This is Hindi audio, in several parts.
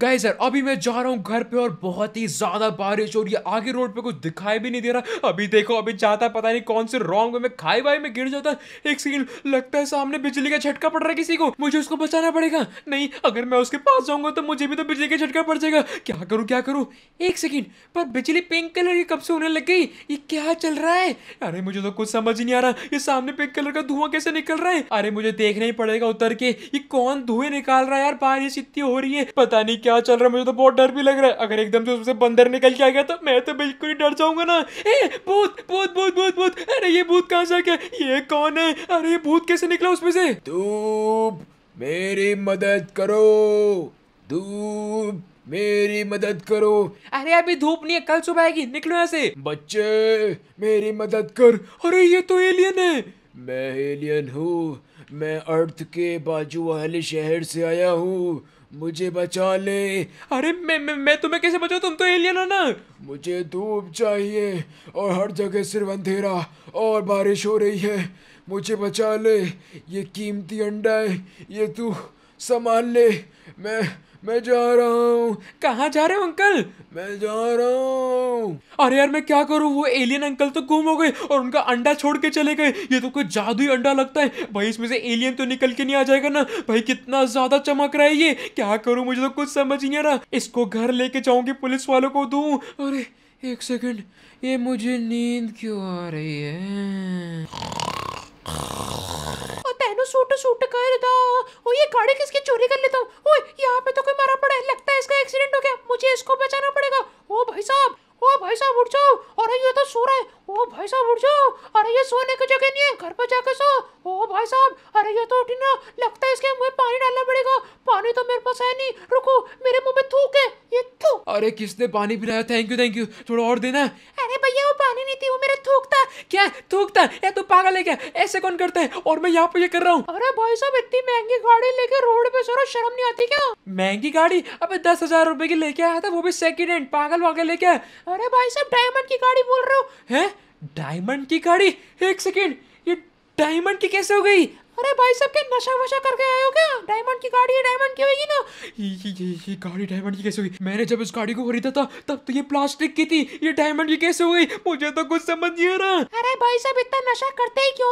गाइस यार अभी मैं जा रहा हूँ घर पे और बहुत ही ज्यादा बारिश हो रही है आगे रोड पे कुछ दिखाई भी नहीं दे रहा अभी देखो अभी जाता पता नहीं कौन से रॉन्ग में खाई बाई में गिर जाता एक सेकंड लगता है सामने बिजली का झटका पड़ रहा है किसी को मुझे उसको बचाना पड़ेगा नहीं अगर मैं उसके पास जाऊंगा तो मुझे भी तो बिजली का झटका पड़ जाएगा क्या करूँ क्या करूँ एक सेकेंड पर बिजली पिंक कलर की कब से होने लग गई ये क्या चल रहा है अरे मुझे तो कुछ समझ नहीं आ रहा ये सामने पिंक कलर का धुआं कैसे निकल रहा है अरे मुझे देखना ही पड़ेगा उतर के ये कौन धुएं निकाल रहा है यार बारिश इतनी हो रही है पता नहीं क्या चल रहा है मुझे तो बहुत डर भी लग रहा है अगर एकदम से उससे बंदर निकल के आ गया तो मैं तो बिल्कुल ही डर जाऊंगा ना ए भूत भूत भूत भूत भूत अरे ये भूत कहाँ से आ गया ये कौन है अरे ये भूत कैसे निकला उसमें से धूप मेरी मदद करो धूप मेरी मदद करो अरे अभी धूप नहीं है कल सुबह आएगी निकलो यहाँ से बच्चे मेरी मदद कर अरे ये तो एलियन है मैं एलियन हूँ मैं अर्थ के बाजू वाले शहर से आया हूँ मुझे बचा ले अरे मैं मैं, मैं तुम्हें कैसे बचाऊं तुम तो एलियन हो ना मुझे धूप चाहिए और हर जगह सिर्फ अंधेरा और बारिश हो रही है मुझे बचा ले ये कीमती अंडा है ये तू संभाल ले मैं मैं जा रहा हूँ कहाँ जा रहे हो अंकल मैं जा रहा हूँ हूँ अरे यार मैं क्या करूँ वो एलियन अंकल तो गुम हो गए और उनका अंडा छोड़ के चले गए ये तो कोई जादुई अंडा लगता है भाई इसमें से एलियन तो निकल के नहीं आ जाएगा ना भाई कितना ज्यादा चमक रहा है ये क्या करूँ मुझे तो कुछ समझ नहीं आ रहा इसको घर लेके जाऊंगी पुलिस वालों को दू अरे एक सेकेंड ये मुझे नींद क्यों आ रही है सूट सूट कर दा ओ ये गाड़ी किसकी चोरी कर लेता हूँ यहाँ पे तो अरे किसने पानी पिलाया थैंक यू थैंक यू थोड़ा और देना अरे भैया वो पानी नहीं थी वो मेरा थूक था क्या थूक था ये तू तो पागल है क्या ऐसे कौन करता है और मैं यहाँ पे ये कर रहा हूँ अरे भाई साहब इतनी महंगी गाड़ी लेके रोड पे सो शर्म नहीं आती क्या महंगी गाड़ी अब दस हजार रुपए की लेके आया था वो भी सेकंड हैंड पागल वागल लेके आया अरे भाई साहब डायमंड की गाड़ी बोल रहे हो है डायमंड की गाड़ी एक सेकेंड ये डायमंड की कैसे हो गई अरे भाई साहब क्या नशा वशा करके आए हो क्या डायमंड की गाड़ी है डायमंड की होगी ना ये, ये, ये गाड़ी डायमंड की कैसे होगी मैंने जब इस गाड़ी को खरीदा था तब तो ये प्लास्टिक की थी ये डायमंड की कैसे हो गई मुझे तो कुछ समझ नहीं आ रहा अरे भाई साहब इतना नशा करते ही क्यों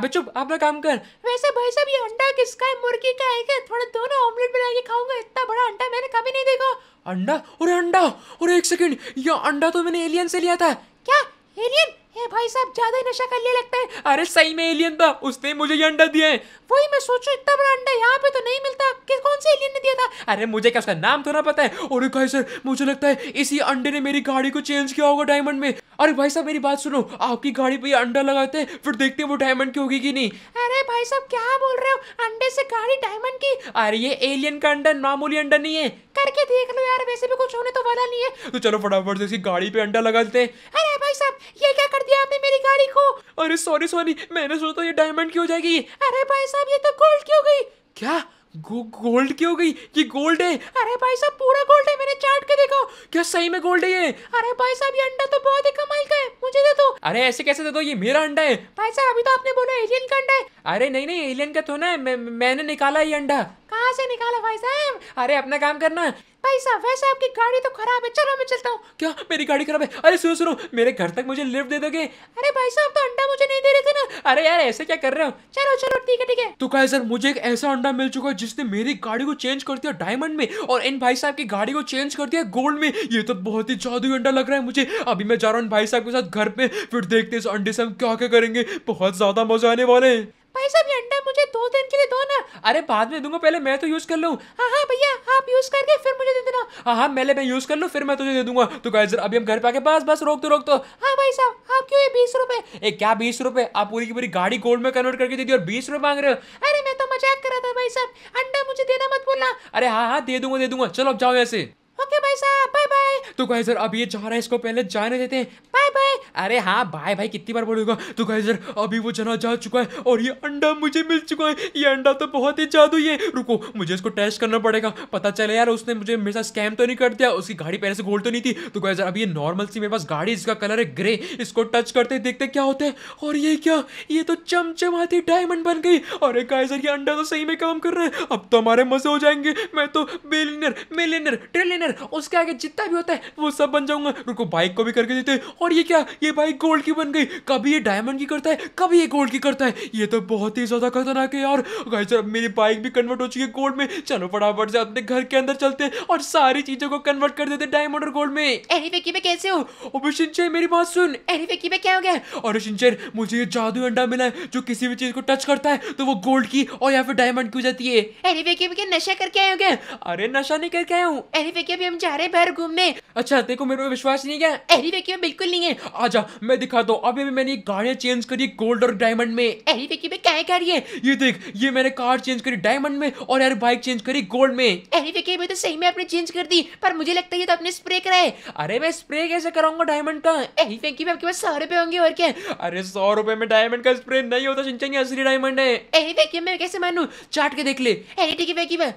अबे चुप अपना काम कर वैसे भाई साहब ये अंडा किसका है मुर्गी का है क्या थोड़ा दोनों ऑमलेट बना के खाऊंगा इतना बड़ा अंडा मैंने कभी नहीं देखा अंडा और अंडा और एक सेकंड ये अंडा तो मैंने एलियन से लिया था क्या एलियन ए भाई साहब ज्यादा ही नशा लिया लगता है अरे सही में एलियन था उसने मुझे ये अंडा दिया है वही मैं सोचो इतना बड़ा अंडा यहाँ पे तो नहीं मिलता किस कौन से एलियन ने दिया था अरे मुझे क्या उसका नाम तो ना पता है और भाई सर मुझे लगता है इसी अंडे ने मेरी गाड़ी को चेंज किया होगा डायमंड में अरे भाई साहब मेरी बात सुनो आपकी गाड़ी पे अंडा लगाते हैं फिर देखते हैं वो डायमंड की होगी कि नहीं अरे भाई साहब क्या बोल रहे हो अंडे से गाड़ी डायमंड की अरे ये एलियन का अंडा मामूली अंडा नहीं है करके देख लो यार वैसे भी कुछ होने तो वाला नहीं है तो चलो फटाफट से इसकी गाड़ी पे अंडा लगा देते हैं अरे भाई साहब ये क्या कर दिया आपने मेरी गाड़ी को अरे सॉरी सॉरी मैंने सोचा ये डायमंड की हो जाएगी अरे भाई साहब ये तो गोल्ड की हो गई क्या गो, गोल्ड की हो गई ये गोल्ड है अरे भाई साहब पूरा गोल्ड है मैंने चाट के देखा क्या सही में गोल्ड है ये अरे भाई साहब ये अंडा तो बहुत ही कमाल का है मुझे दे दो अरे ऐसे कैसे दे दो ये मेरा अंडा है भाई साहब अभी तो आपने बोला एलियन का अंडा है अरे नहीं नहीं एलियन का तो ना मैंने निकाला ये अंडा कहा से निकाला भाई साहब अरे अपना काम करना भाई साहब वैसे आपकी गाड़ी तो खराब है चलो मैं चलता हूँ क्या मेरी गाड़ी खराब है अरे सुनो सुनो मेरे घर तक मुझे लिफ्ट दे दोगे अरे भाई साहब तो अंडा मुझे नहीं दे रहे थे ना अरे यार ऐसे क्या कर रहे हो चलो चलो ठीक है ठीक है तो कहा सर मुझे एक ऐसा अंडा मिल चुका है जिसने मेरी गाड़ी को चेंज कर दिया डायमंड में और इन भाई साहब की गाड़ी को चेंज कर दिया गोल्ड में ये तो बहुत ही जादू अंडा लग रहा है मुझे अभी मैं जा रहा हूँ भाई साहब के साथ घर पे फिर देखते इस अंडे से हम क्या क्या करेंगे बहुत ज्यादा मजा आने वाले हैं भाई साहब ये अंडा मुझे दो दिन के लिए दो ना अरे बाद में दूंगा पहले मैं तो यूज कर लू हाँ हाँ भैया आप यूज करके फिर मुझे दे देना हाँ हाँ पहले मैं यूज कर लू फिर मैं तुझे दे दूंगा तो गाइजर अभी हम घर पे आके बस बस रोक दो रोक दो हाँ भाई साहब आप क्यों ये बीस रूपए क्या बीस रूपए आप पूरी की पूरी गाड़ी गोल्ड में कन्वर्ट करके दे दी और बीस रूपए मांग रहे हो अरे मैं तो मजाक कर रहा था भाई साहब अंडा मुझे देना मत बोला अरे हाँ हाँ दे दूंगा दे दूंगा चलो अब जाओ ऐसे ओके भाई साहब बाय बाय तो गाइस सर अब ये जा रहा है इसको पहले जाने देते हैं बाय बाय अरे हाँ बाय भाई कितनी बार बोलूंगा तो गाइस सर अभी वो जना जा चुका है और ये अंडा मुझे मिल चुका है ये अंडा तो बहुत ही जादू है रुको मुझे इसको टेस्ट करना पड़ेगा पता चले यार उसने मुझे मेरे साथ स्कैम तो नहीं कर दिया उसकी गाड़ी पहले से गोल्ड तो नहीं थी तो गाइस सर अभी ये नॉर्मल सी मेरे पास गाड़ी इसका कलर है ग्रे इसको टच करते देखते क्या होता है और ये क्या ये तो चमचमाती डायमंड बन गई अरे सर ये अंडा तो सही में काम कर रहा है अब तो हमारे मजे हो जाएंगे मैं तो बिलियनर मिलियनर ट्रिलियनर उसके आगे जितना भी होता है वो सब बन जाऊंगा रुको बाइक को भी करके देते हैं और ये क्या ये बाइक गोल्ड की बन गई कभी ये डायमंड की करता है कभी ये गोल्ड की करता है ये तो बहुत ही ज़्यादा खतरनाक है यार गाइस सर मेरी बाइक भी कन्वर्ट हो चुकी है गोल्ड में चलो फटाफट से अपने घर के अंदर चलते हैं और सारी चीज़ों को कन्वर्ट कर देते डायमंड और गोल्ड में अरे विकी में कैसे हो अबे शिनचैन मेरी बात सुन अरे विकी में क्या हो गया और शिनचैन मुझे ये जादू अंडा मिला है जो किसी भी चीज़ को टच करता है तो वो गोल्ड की और या फिर डायमंड की हो जाती है अरे विकी में नशा करके आए हो गया अरे नशा नहीं करके आया हूं अरे विकी भी हम जा रहे हैं बाहर घूमने अच्छा देखो मेरे में विश्वास नहीं क्या अरे में बिल्कुल नहीं है आजा मैं दिखा दो अभी भी मैंने गाड़ियां चेंज करी गोल्ड और डायमंड में अरे वेकी में क्या रही है ये देख ये मैंने कार चेंज करी डायमंड में और यार बाइक चेंज करी गोल्ड में अरे में तो सही में आपने चेंज कर दी पर मुझे लगता है तो अपने स्प्रे कराए अरे मैं स्प्रे कैसे कराऊंगा डायमंड का अरे वेकी में आपके पास सौ रुपए होंगे और क्या अरे सौ रुपए में डायमंड का स्प्रे नहीं होता सिंचन असली डायमंड है अरे वेकी में कैसे मानू चाट के देख ले अरे ठीक में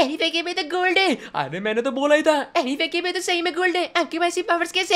एनीवे गोल्ड अरे मैंने तो बोला ही था एनीवे सही गोल्ड आपके पास पावर्स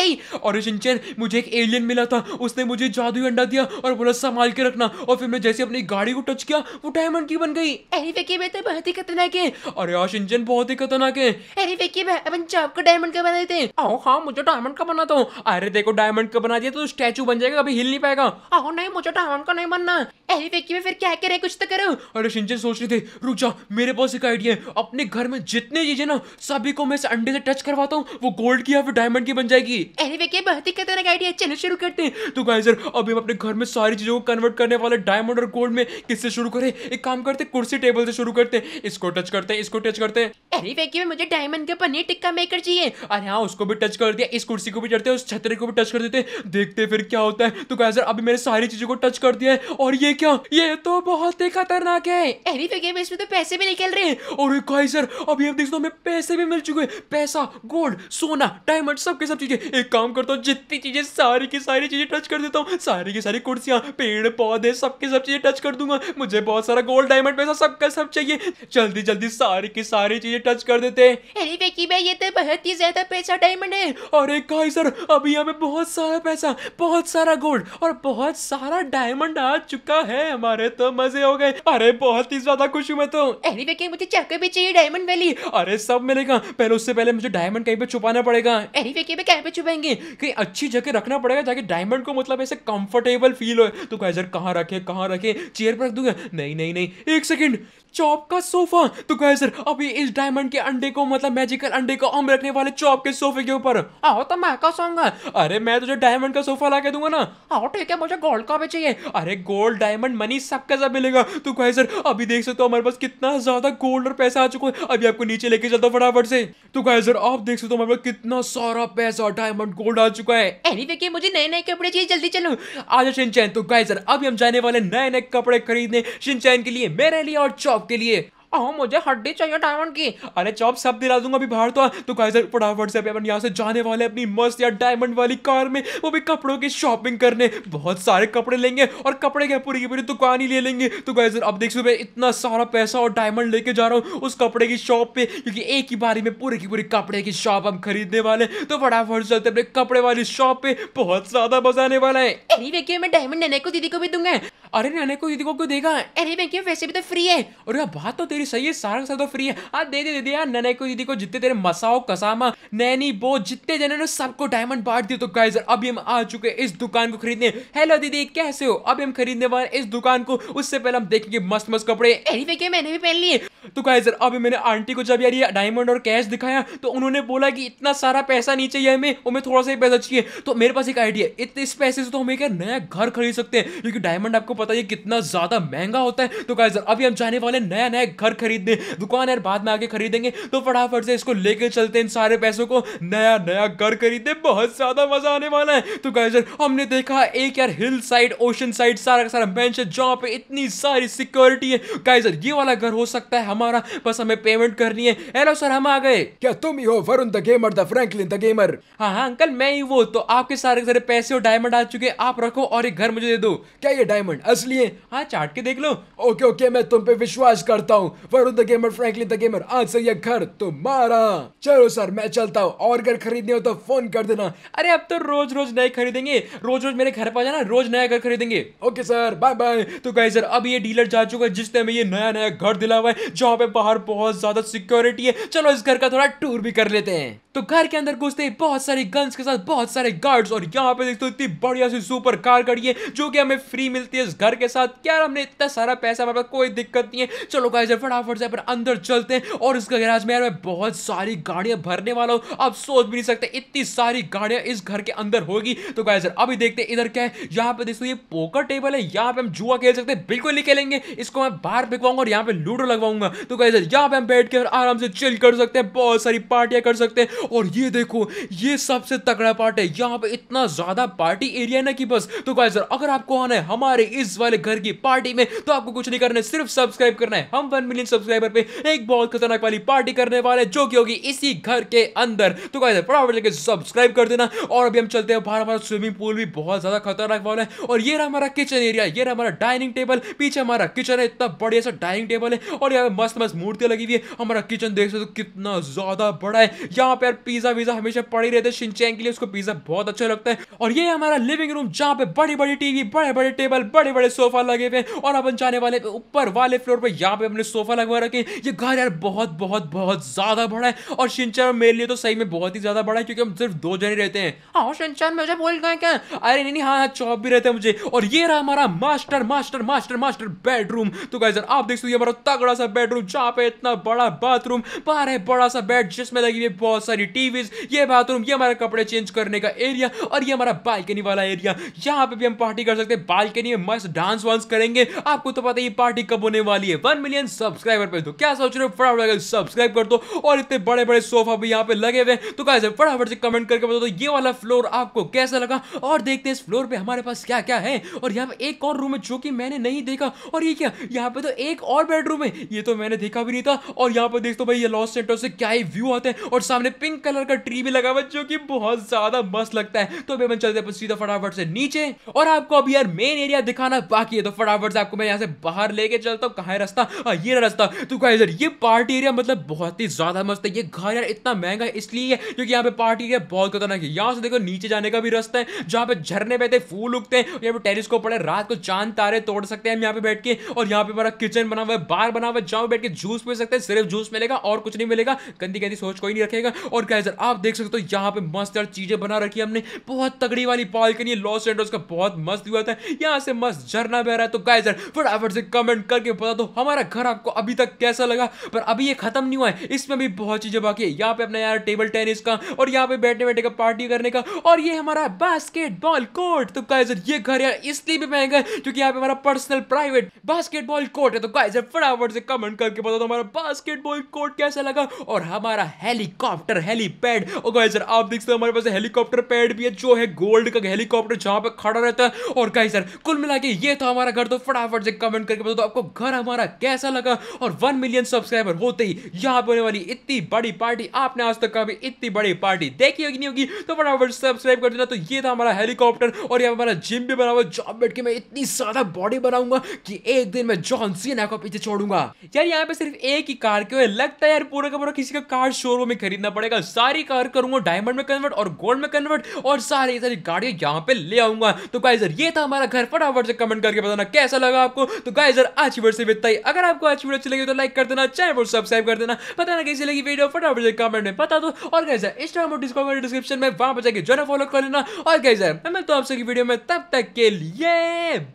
और शिनचैन मुझे एक एलियन मिला था उसने मुझे जादुई अंडा दिया और बोला संभाल के रखना और फिर मैं जैसे अपनी गाड़ी को टच किया वो डायमंड की बन गई एनीवे में तो बहुत ही खतरनाक है अरे यार हाँ, शिनचैन बहुत ही खतरनाक है एनीवे अपन चाप को डायमंड का बनाए थे आओ हाँ मुझे डायमंड का बनाता हूँ अरे देखो डायमंड का बना दिया तो स्टैचू बन जाएगा अभी हिल नहीं पाएगा आओ नहीं मुझे डायमंड का नहीं बनना एनीवे के में फिर क्या करे कुछ तो करो अरे शिनचैन सोच रहे थे रुक जा मेरे पास एक आइडिया है अपने घर में जितने चीजें ना सभी को मैं अंडे से टच करवाता हूँ वो गोल्ड की या फिर डायमंड की बन जाएगी अरे वे बहुत ही खतरनाक आइडिया चलो शुरू करते हैं तो गाइस सर अभी हम अपने घर में सारी चीजों को कन्वर्ट करने वाले डायमंड और गोल्ड में किससे शुरू करें एक काम करते कुर्सी टेबल से शुरू करते हैं इसको टच करते हैं इसको टच करते हैं अरे वे मुझे डायमंड का पनीर टिक्का मेकर चाहिए अरे हाँ उसको भी टच कर दिया इस कुर्सी को भी चढ़ते हैं उस छतरे को भी टच कर देते हैं देखते फिर क्या होता है तो गाइस सर अभी मैंने सारी चीजों को टच कर दिया है और ये क्या ये तो बहुत ही खतरनाक है अरे वे इसमें तो पैसे भी निकल रहे हैं और भाई सर अभी आप देख दो हमें पैसे भी मिल चुके हैं पैसा गोल्ड सोना डायमंड सब के सब चीज़ें एक काम करता हूँ जितनी चीज़ें सारी की सारी चीज़ें टच कर देता हूँ सारी की सारी कुर्सियाँ पेड़ पौधे सब के सब चीज़ें टच कर दूंगा मुझे बहुत सारा गोल्ड डायमंड पैसा सबका सब चाहिए जल्दी जल्दी सारी की सारी चीज़ें टच कर देते हैं ये तो बहुत ही ज़्यादा पैसा डायमंड है और एक कहा सर अभी हमें बहुत सारा पैसा बहुत सारा गोल्ड और बहुत सारा डायमंड आ चुका है हमारे तो मजे हो गए अरे बहुत ही ज्यादा खुश हूँ मैं तो अरे वेकी मुझे चाकू भी चाहिए चाहिए डायमंड वैली अरे सब मिलेगा पहले उससे पहले मुझे डायमंड कहीं पे छुपाना पड़ेगा एनी वे पे कहीं पे छुपाएंगे कहीं अच्छी जगह रखना पड़ेगा ताकि डायमंड को मतलब ऐसे कंफर्टेबल फील हो तो यार कहाँ रखे कहाँ रखे चेयर पर रख दूंगा नहीं नहीं नहीं एक सेकेंड चॉप का सोफा तो कहे सर अभी इस डायमंड के अंडे को मतलब मैजिकल अंडे को हम रखने वाले चॉप के सोफे के ऊपर आओ तो मैं का सॉन्ग अरे मैं तुझे डायमंड का सोफा ला के दूंगा ना आओ ठीक है मुझे गोल्ड का भी चाहिए अरे गोल्ड डायमंड मनी सबका सब मिलेगा तो गाय सर अभी देख सकते हो हमारे पास कितना ज्यादा गोल्ड और पैसा आ चुका है अभी आपको नीचे लेके चलता फटाफट से तो गाय सर आप देख सकते हो हमारे पास कितना सारा पैसा डायमंड गोल्ड आ चुका है एनी देखिए मुझे नए नए कपड़े चाहिए जल्दी चलो आज सिंचैन तो गए सर अभी हम जाने वाले नए नए कपड़े खरीदने सिंचैन के लिए मेरे लिए और चौक चॉप के लिए आओ मुझे हड्डी चाहिए डायमंड की अरे चॉप सब दिला दूंगा अभी बाहर तो तो गाइजर फटाफट से अभी अपन यहाँ से जाने वाले अपनी मस्त या डायमंड वाली कार में वो भी कपड़ों की शॉपिंग करने बहुत सारे कपड़े लेंगे और कपड़े क्या पूरी की पूरी दुकान ही ले लेंगे तो गाइजर अब देख सकते इतना सारा पैसा और डायमंड लेके जा रहा हूँ उस कपड़े की शॉप पे क्योंकि एक ही बारी में पूरी की पूरी कपड़े की शॉप हम खरीदने वाले तो फटाफट चलते अपने कपड़े वाली शॉप पे बहुत ज्यादा मजा आने वाला है डायमंड लेने को दीदी को भी दूंगा अरे नैने को दीदी को देखा देगा अरे मैं क्यों वैसे भी तो फ्री है और यार बात तो तेरी सही है सारा सा तो फ्री है आ हाँ, दे दे दे यार नैने को दीदी को जितने तेरे मसाओ कसामा नैनी बो जितने जने ने सबको डायमंड बांट दिए तो गाइस अभी हम आ चुके हैं इस दुकान को खरीदने हेलो दीदी कैसे हो अभी हम खरीदने वाले इस दुकान को उससे पहले हम देखेंगे मस्त मस्त कपड़े अरे मैं मैंने भी पहन लिए तो गाइज अभी मैंने आंटी को जब यार ये डायमंड और कैश दिखाया तो उन्होंने बोला कि इतना सारा पैसा नीचे चाहिए हमें हमें थोड़ा सा ही पैसा चाहिए तो मेरे पास एक आइडिया इतने इस पैसे से तो हम एक नया घर खरीद सकते हैं क्योंकि डायमंड आपको पता ये कितना ज़्यादा महंगा होता है तो गाइज अभी हम जाने वाले नया नया घर खरीदने दुकान यार बाद में आगे खरीदेंगे तो फटाफट से इसको लेके चलते हैं सारे पैसों को नया नया घर खरीदने बहुत ज़्यादा मज़ा आने वाला है तो गाइज हमने देखा एक यार हिल साइड ओशन साइड सारा का सारा बेंच है जहाँ पे इतनी सारी सिक्योरिटी है गाइज ये वाला घर हो सकता है हमारा बस हमें पेमेंट करनी है हेलो सर हम आ गए क्या तुम ही हो Varun the gamer the Franklin the gamer हाँ हाँ अंकल मैं ही वो तो आपके सारे सारे पैसे और डायमंड आ चुके आप रखो और एक घर मुझे दे दो क्या ये डायमंड असली है हाँ चाट के देख लो ओके ओके मैं तुम पे विश्वास करता हूँ Varun the gamer Franklin the gamer आज से यह घर तुम्हारा चलो सर मैं चलता हूँ और घर खरीदने हो तो फोन कर देना अरे अब तो रोज रोज नए खरीदेंगे रोज रोज मेरे घर पर जाना रोज नया घर खरीदेंगे ओके सर बाय बाय तो कहे सर अब ये डीलर जा चुका है जिसने हमें ये नया नया घर दिला हुआ है जहाँ पे बाहर बहुत ज्यादा सिक्योरिटी है चलो इस घर का थोड़ा टूर भी कर लेते हैं तो घर के अंदर घुसते ही बहुत सारे गन्स के साथ बहुत सारे गार्ड्स और यहाँ पे देखते हो इतनी बढ़िया सी सुपर कार खड़ी है जो कि हमें फ्री मिलती है इस घर के साथ क्या हमने इतना सारा पैसा हमारे पास कोई दिक्कत नहीं है चलो गाइस फटाफट से अपने अंदर चलते हैं और इसका गैराज में यार मैं बहुत सारी गाड़ियां भरने वाला हूँ आप सोच भी नहीं सकते इतनी सारी गाड़ियां इस घर के अंदर होगी तो सर अभी देखते हैं इधर क्या है यहाँ पे देखते ये पोकर टेबल है यहाँ पे हम जुआ खेल सकते हैं बिल्कुल नहीं खेलेंगे इसको मैं बाहर फिकवाऊंगा और यहाँ पे लूडो लगवाऊंगा तो सर यहाँ पे हम बैठ के आराम से चिल कर सकते हैं बहुत सारी पार्टियां कर सकते हैं और ये देखो ये सबसे तगड़ा पार्ट है यहाँ पे इतना ज़्यादा पार्टी एरिया है ना कि बस तो गाइस अगर आपको आना है हमारे इस वाले घर की पार्टी में तो आपको कुछ नहीं करना है सिर्फ सब्सक्राइब करना है हम वन मिलियन सब्सक्राइबर पे एक बहुत खतरनाक वाली पार्टी करने वाले जो कि होगी इसी घर के अंदर तो गाइस फटाफट लेके सब्सक्राइब कर देना और अभी हम चलते हैं बाहर हमारा स्विमिंग पूल भी बहुत ज़्यादा खतरनाक वाला है और ये रहा हमारा किचन एरिया ये रहा हमारा डाइनिंग टेबल पीछे हमारा किचन है इतना बढ़िया सा डाइनिंग टेबल है और यहाँ मस्त मस्त मूर्तियां लगी हुई है हमारा किचन देख सकते हो कितना ज़्यादा बड़ा है यहाँ पे यार पिज्जा वीजा हमेशा पड़ी ही रहते शिनचैन के लिए उसको पिज्जा बहुत अच्छा लगता है और ये हमारा लिविंग रूम जहाँ पे बड़ी बड़ी टीवी बड़े बड़े टेबल बड़े बड़े सोफा लगे हुए और अपन जाने वाले ऊपर वाले फ्लोर पे यहाँ पे अपने सोफा लगवा रखे ये घर यार बहुत बहुत बहुत ज्यादा बड़ा है और शिनचैन मेरे लिए तो सही में बहुत ही ज्यादा बड़ा है क्योंकि हम सिर्फ दो जने रहते हैं हाँ शिनचैन मुझे बोल गए क्या अरे नहीं हाँ हाँ चौप भी रहते हैं मुझे और ये रहा हमारा master master master master bedroom तो गाइजर आप देख सकते हमारा तगड़ा सा बेडरूम जहाँ पे इतना बड़ा बाथरूम बाहर है बड़ा सा बेड जिसमें लगी हुई बहुत सारी सारी टीवी ये बाथरूम ये हमारा कपड़े चेंज करने का एरिया और ये हमारा बालकनी वाला एरिया यहाँ पे भी हम पार्टी कर सकते हैं बालकनी में मस्त डांस वांस करेंगे आपको तो पता है ये पार्टी कब होने वाली है वन मिलियन सब्सक्राइबर पर तो क्या सोच रहे हो फटाफट सब्सक्राइब कर दो और इतने बड़े बड़े सोफा भी यहाँ पे लगे हुए तो गाइस फटाफट से कमेंट करके बता दो तो ये वाला फ्लोर आपको कैसा लगा और देखते हैं इस फ्लोर पे हमारे पास क्या क्या है और यहाँ पे एक और रूम है जो कि मैंने नहीं देखा और ये क्या यहाँ पे तो एक और बेडरूम है ये तो मैंने देखा भी नहीं था और यहाँ पे देखते तो भाई ये लॉस सेंटर से क्या ही व्यू आते हैं और सामने पिंक पिंक कलर का ट्री भी लगा हुआ जो कि बहुत ज्यादा मस्त लगता है तो अभी चलते हैं सीधा फटाफट से नीचे और आपको अभी यार मेन एरिया दिखाना बाकी है तो फटाफट से आपको मैं यहाँ से बाहर लेके चलता हूँ कहा रास्ता हाँ, ये रास्ता तो कहा यार ये पार्टी एरिया मतलब बहुत ही ज्यादा मस्त है ये घर यार इतना महंगा है इसलिए क्योंकि यहाँ पे पार्टी एरिया बहुत खतरनाक है यहाँ से देखो नीचे जाने का भी रास्ता है जहाँ पे झरने बहते फूल उगते हैं यहाँ पे टेलीस्कोप पड़े रात को चांद तारे तोड़ सकते हैं हम यहाँ पे बैठ के और यहाँ पे हमारा किचन बना हुआ है बार बना हुआ है जहाँ बैठ के जूस पी सकते हैं सिर्फ जूस मिलेगा और कुछ नहीं मिलेगा गंदी गंदी सोच कोई नहीं रखेगा और और क्या सर आप देख सकते हो यहाँ पे मस्त यार चीजें बना रखी हमने बहुत तगड़ी वाली बालकनी लॉस एंडोस का बहुत मस्त हुआ था यहाँ से मस्त झरना बह रहा है तो क्या सर फटाफट से कमेंट करके बता दो हमारा घर आपको अभी तक कैसा लगा पर अभी ये खत्म नहीं हुआ है इसमें भी बहुत चीजें बाकी है यहाँ पे अपना यार टेबल टेनिस का और यहाँ पे बैठने बैठे का पार्टी करने का और ये हमारा बास्केटबॉल कोर्ट तो क्या यार ये घर यार इसलिए भी महंगा है क्योंकि यहाँ पे हमारा पर्सनल प्राइवेट बास्केटबॉल कोर्ट है तो क्या सर फटाफट से कमेंट करके बता दो हमारा बास्केटबॉल कोर्ट कैसा लगा और हमारा हेलीकॉप्टर है हेलीपैड और गाइस सर आप देख सकते हो हमारे पास हेलीकॉप्टर पैड भी है जो है गोल्ड का हेलीकॉप्टर जहां पे खड़ा रहता है और गाइस सर कुल मिला के ये था हमारा घर तो फटाफट से कमेंट करके बताओ तो आपको घर हमारा कैसा लगा और वन मिलियन सब्सक्राइबर होते ही यहाँ पे होने वाली इतनी बड़ी पार्टी आपने आज तक कभी इतनी बड़ी पार्टी देखी होगी नहीं होगी तो फटाफट सब्सक्राइब कर देना तो ये था हमारा हेलीकॉप्टर और यहाँ हमारा जिम भी बना हुआ जॉब बैठ के मैं इतनी ज्यादा बॉडी बनाऊंगा कि एक दिन मैं जॉन सीना को पीछे छोड़ूंगा यार यहाँ पे सिर्फ एक ही कार क्यों है लगता है यार पूरा का पूरा किसी का कार शोरूम में खरीदना पड़ेगा मैं सारी कार करूंगा डायमंड में कन्वर्ट और गोल्ड में कन्वर्ट और सारी सारी गाड़ियां यहाँ पे ले आऊंगा तो गाइजर ये था हमारा घर फटाफट से कमेंट करके बताना कैसा लगा आपको तो गाइजर आज की वीडियो से बिताई अगर आपको आज वीडियो अच्छी लगी तो लाइक कर देना चैनल को सब्सक्राइब कर देना पता ना कैसी लगी वीडियो फटाफट से कमेंट में बता दो और गाइजर इंस्टाग्राम और डिस्कॉर्ड डिस्क्रिप्शन में वहां पर जाकर जो फॉलो कर लेना और गाइजर मैं तो आपसे वीडियो में तब तक के लिए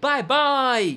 बाय बाय